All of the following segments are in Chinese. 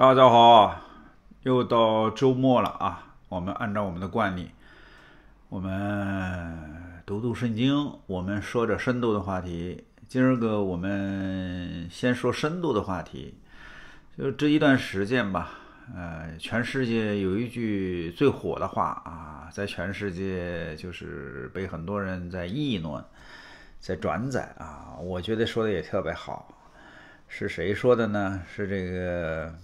大家好，又到周末了啊！我们按照我们的惯例，我们读读圣经，我们说着深度的话题。今儿个我们先说深度的话题，就这一段时间吧。呃，全世界有一句最火的话啊，在全世界就是被很多人在议论，在转载啊。我觉得说的也特别好，是谁说的呢？是这个。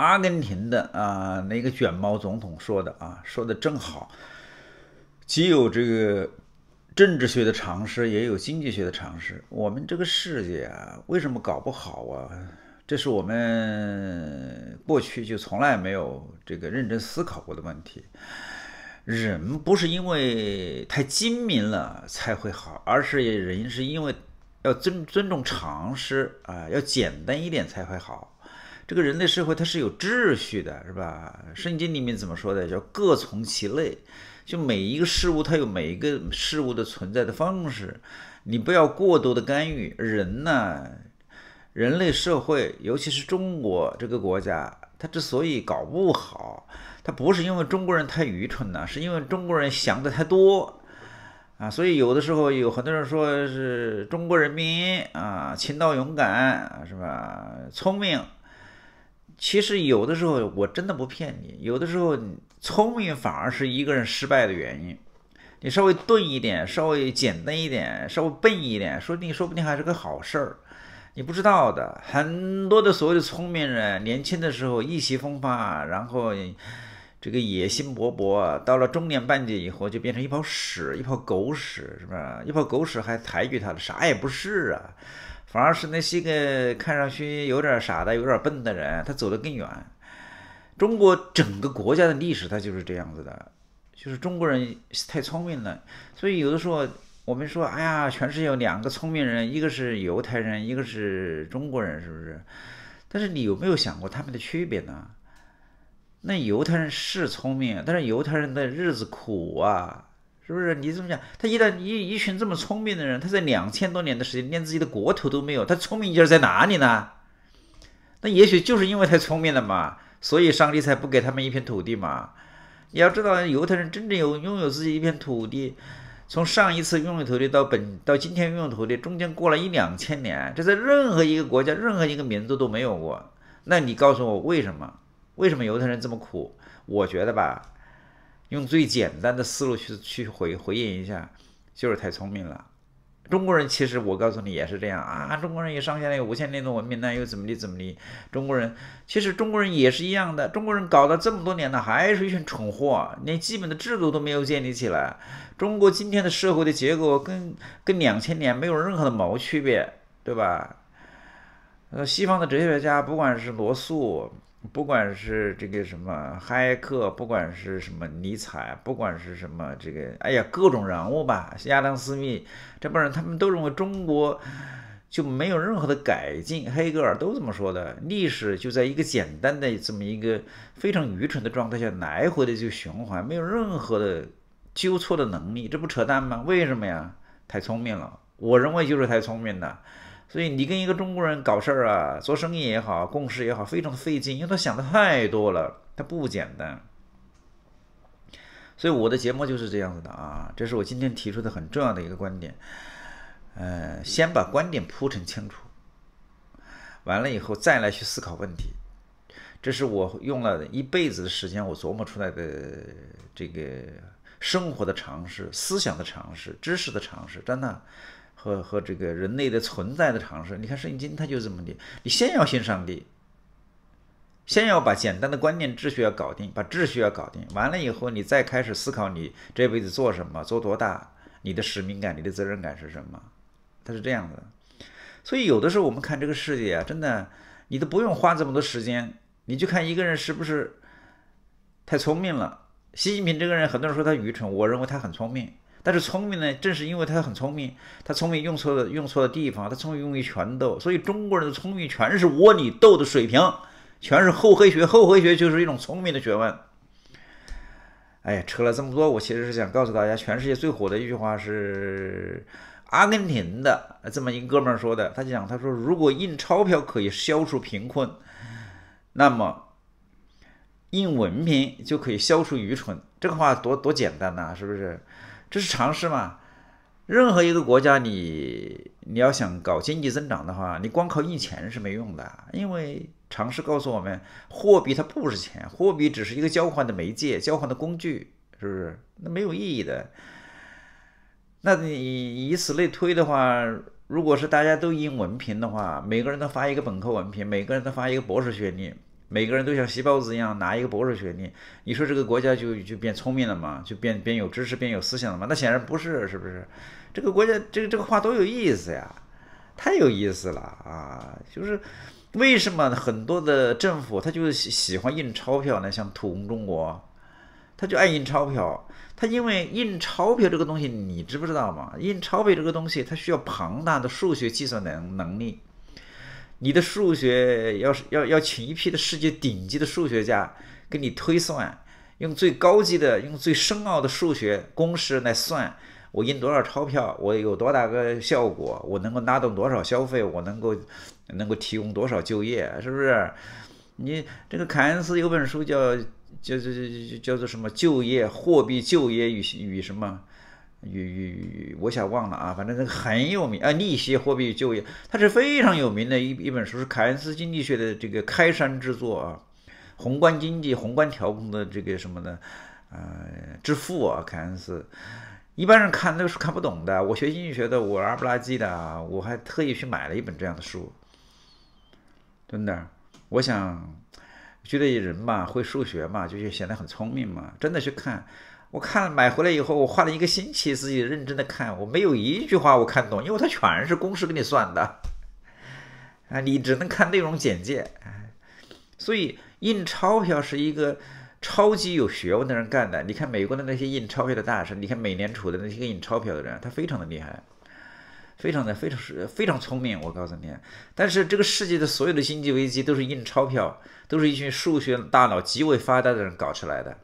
阿根廷的啊那个卷毛总统说的啊，说的真好，既有这个政治学的常识，也有经济学的常识。我们这个世界啊，为什么搞不好啊？这是我们过去就从来没有这个认真思考过的问题。人不是因为太精明了才会好，而是人是因为要尊尊重常识啊，要简单一点才会好。这个人类社会它是有秩序的，是吧？圣经里面怎么说的？叫各从其类，就每一个事物它有每一个事物的存在的方式，你不要过度的干预。人呢，人类社会，尤其是中国这个国家，它之所以搞不好，它不是因为中国人太愚蠢了，是因为中国人想的太多，啊，所以有的时候有很多人说是中国人民啊，勤劳勇敢，是吧？聪明。其实有的时候我真的不骗你，有的时候聪明反而是一个人失败的原因。你稍微钝一点，稍微简单一点，稍微笨一点，说定说不定还是个好事儿。你不知道的，很多的所谓的聪明人，年轻的时候意气风发，然后这个野心勃勃，到了中年半截以后就变成一泡屎，一泡狗屎，是不是？一泡狗屎还抬举他了，啥也不是啊。反而是那些个看上去有点傻的、有点笨的人，他走得更远。中国整个国家的历史，它就是这样子的，就是中国人太聪明了。所以有的时候我们说，哎呀，全世界有两个聪明人，一个是犹太人，一个是中国人，是不是？但是你有没有想过他们的区别呢？那犹太人是聪明，但是犹太人的日子苦啊。是不是？你怎么讲？他一旦一一群这么聪明的人，他在两千多年的时间连自己的国土都没有，他聪明劲儿在哪里呢？那也许就是因为太聪明了嘛，所以上帝才不给他们一片土地嘛。你要知道，犹太人真正有拥有自己一片土地，从上一次拥有土地到本到今天拥有土地，中间过了一两千年，这在任何一个国家、任何一个民族都没有过。那你告诉我，为什么？为什么犹太人这么苦？我觉得吧。用最简单的思路去去回回应一下，就是太聪明了。中国人其实我告诉你也是这样啊，中国人也上下那个五千年的文明那又怎么地怎么地。中国人其实中国人也是一样的，中国人搞了这么多年了，还是一群蠢货，连基本的制度都没有建立起来。中国今天的社会的结果跟跟两千年没有任何的毛区别，对吧？呃，西方的哲学家不管是罗素。不管是这个什么骇克，不管是什么尼采，不管是什么这个，哎呀，各种人物吧，亚当斯密这帮人，他们都认为中国就没有任何的改进。黑格尔都这么说的，历史就在一个简单的这么一个非常愚蠢的状态下来回的就循环，没有任何的纠错的能力，这不扯淡吗？为什么呀？太聪明了，我认为就是太聪明了。所以你跟一个中国人搞事儿啊，做生意也好，共事也好，非常的费劲，因为他想的太多了，他不简单。所以我的节目就是这样子的啊，这是我今天提出的很重要的一个观点，呃，先把观点铺陈清楚，完了以后再来去思考问题，这是我用了一辈子的时间我琢磨出来的这个生活的常识、思想的常识、知识的常识，真的。和和这个人类的存在的常识，你看圣经它就是这么的。你先要信上帝，先要把简单的观念秩序要搞定，把秩序要搞定，完了以后你再开始思考你这辈子做什么，做多大，你的使命感、你的责任感是什么？它是这样的。所以有的时候我们看这个世界啊，真的，你都不用花这么多时间，你就看一个人是不是太聪明了。习近平这个人，很多人说他愚蠢，我认为他很聪明。但是聪明呢，正是因为他很聪明，他聪明用错了用错了地方，他聪明用于全斗，所以中国人的聪明全是窝里斗的水平，全是厚黑学。厚黑学就是一种聪明的学问。哎，扯了这么多，我其实是想告诉大家，全世界最火的一句话是阿根廷的这么一哥们儿说的，他讲他说如果印钞票可以消除贫困，那么印文凭就可以消除愚蠢。这个话多多简单呐，是不是？这是常识嘛？任何一个国家，你你要想搞经济增长的话，你光靠印钱是没用的，因为常识告诉我们，货币它不是钱，货币只是一个交换的媒介、交换的工具，是不是？那没有意义的。那你以此类推的话，如果是大家都印文凭的话，每个人都发一个本科文凭，每个人都发一个博士学历。每个人都像习包子一样拿一个博士学历，你说这个国家就就变聪明了吗？就变变有知识、变有思想了吗？那显然不是，是不是？这个国家，这个这个话多有意思呀！太有意思了啊！就是为什么很多的政府他就是喜喜欢印钞票呢？像土工中国，他就爱印钞票。他因为印钞票这个东西，你知不知道吗？印钞票这个东西，它需要庞大的数学计算能能力。你的数学要是要要请一批的世界顶级的数学家给你推算，用最高级的、用最深奥的数学公式来算，我印多少钞票，我有多大个效果，我能够拉动多少消费，我能够能够提供多少就业，是不是？你这个凯恩斯有本书叫叫叫叫叫做什么？就业、货币、就业与与什么？与与我想忘了啊，反正这个很有名啊，利息、货币、就业，它是非常有名的一一本书，是凯恩斯经济学的这个开山之作啊，宏观经济、宏观调控的这个什么的呃，之父啊，凯恩斯。一般人看那个是看不懂的，我学经济学的，我二不拉几的，我还特意去买了一本这样的书，真的，我想觉得人嘛会数学嘛，就是显得很聪明嘛，真的去看。我看了买回来以后，我花了一个星期自己认真的看，我没有一句话我看懂，因为它全是公式给你算的，啊，你只能看内容简介。所以印钞票是一个超级有学问的人干的。你看美国的那些印钞票的大师，你看美联储的那些印钞票的人，他非常的厉害，非常的非常是非常聪明。我告诉你，但是这个世界的所有的经济危机都是印钞票，都是一群数学大脑极为发达的人搞出来的。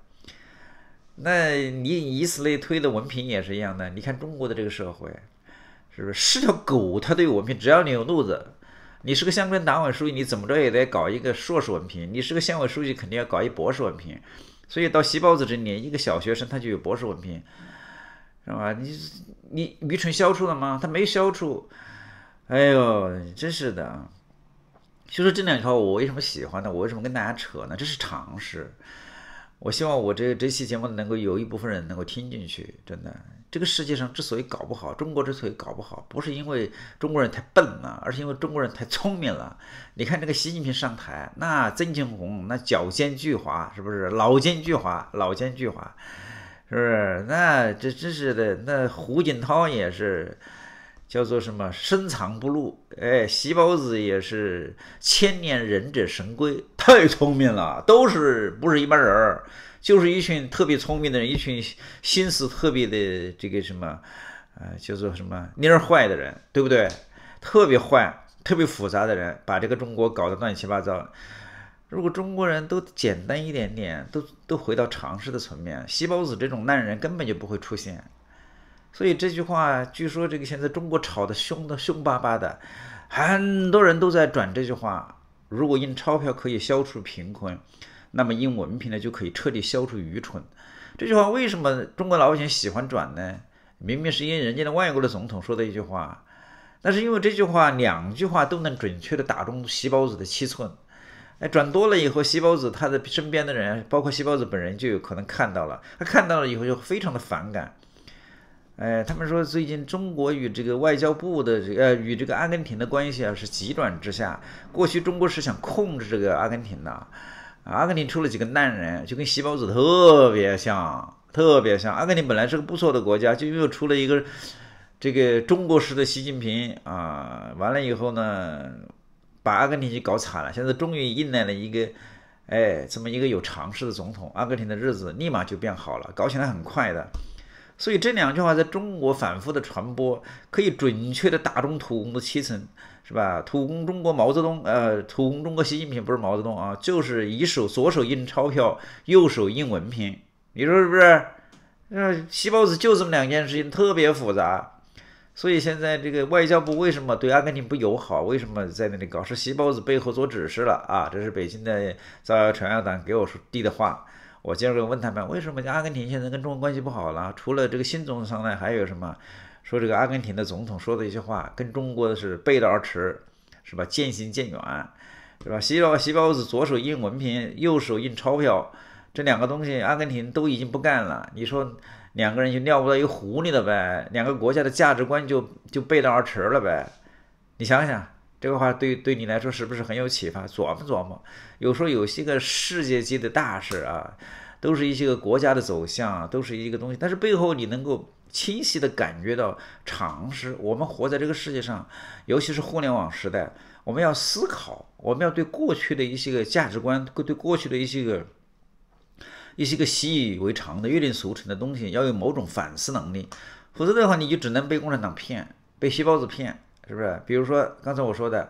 那你以此类推的文凭也是一样的。你看中国的这个社会，是不是是条狗？它都有文凭，只要你有路子，你是个乡镇党委书记，你怎么着也得搞一个硕士文凭；你是个县委书记，肯定要搞一博士文凭。所以到习包子这里，一个小学生他就有博士文凭，是吧？你你愚蠢消除了吗？他没消除。哎呦，真是的就说这两条，我为什么喜欢呢？我为什么跟大家扯呢？这是常识。我希望我这这期节目能够有一部分人能够听进去，真的。这个世界上之所以搞不好，中国之所以搞不好，不是因为中国人太笨了，而是因为中国人太聪明了。你看这个习近平上台，那曾庆红那脚尖巨滑，是不是老奸巨猾？老奸巨猾，是不是？那这真是的，那胡锦涛也是。叫做什么深藏不露？哎，西包子也是千年忍者神龟，太聪明了，都是不是一般人儿，就是一群特别聪明的人，一群心思特别的这个什么，呃，叫做什么蔫坏的人，对不对？特别坏、特别复杂的人，把这个中国搞得乱七八糟。如果中国人都简单一点点，都都回到常识的层面，西包子这种烂人根本就不会出现。所以这句话，据说这个现在中国吵得凶的凶巴巴的，很多人都在转这句话。如果印钞票可以消除贫困，那么印文凭呢就可以彻底消除愚蠢。这句话为什么中国老百姓喜欢转呢？明明是因为人家的外国的总统说的一句话，但是因为这句话两句话都能准确的打中细胞子的七寸。哎，转多了以后，细胞子他的身边的人，包括细胞子本人就有可能看到了，他看到了以后就非常的反感。哎，他们说最近中国与这个外交部的呃与这个阿根廷的关系啊是急转直下。过去中国是想控制这个阿根廷的，阿根廷出了几个烂人，就跟西包子特别像，特别像。阿根廷本来是个不错的国家，就因为出了一个这个中国式的习近平啊，完了以后呢，把阿根廷就搞惨了。现在终于迎来了一个哎这么一个有常识的总统，阿根廷的日子立马就变好了，搞起来很快的。所以这两句话在中国反复的传播，可以准确的打中土工的七层，是吧？土工中国毛泽东，呃，土工中国习近平不是毛泽东啊，就是一手左手印钞票，右手印文凭，你说是不是？那西包子就这么两件事情特别复杂，所以现在这个外交部为什么对阿根廷不友好？为什么在那里搞？是西包子背后做指示了啊？这是北京的造谣传谣党给我说递的话。我接着问他们，为什么阿根廷现在跟中国关系不好了？除了这个新总统上呢，还有什么？说这个阿根廷的总统说的一些话，跟中国的是背道而驰，是吧？渐行渐远，是吧？洗包洗包子，左手印文凭，右手印钞票，这两个东西，阿根廷都已经不干了。你说两个人就尿不到一壶里了呗？两个国家的价值观就就背道而驰了呗？你想想。这个话对对你来说是不是很有启发？琢磨琢磨，有时候有些个世界级的大事啊，都是一些个国家的走向，都是一个东西。但是背后你能够清晰的感觉到常识。我们活在这个世界上，尤其是互联网时代，我们要思考，我们要对过去的一些个价值观，对过去的一些个一些个习以为常的约定俗成的东西，要有某种反思能力。否则的话，你就只能被共产党骗，被细包子骗。是不是？比如说刚才我说的，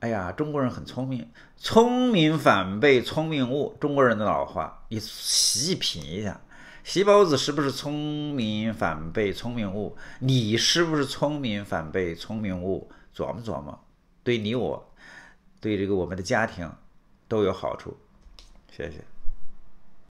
哎呀，中国人很聪明，聪明反被聪明误，中国人的老话。你细品一下，细胞子是不是聪明反被聪明误？你是不是聪明反被聪明误？琢磨琢磨，对你我，对这个我们的家庭，都有好处。谢谢。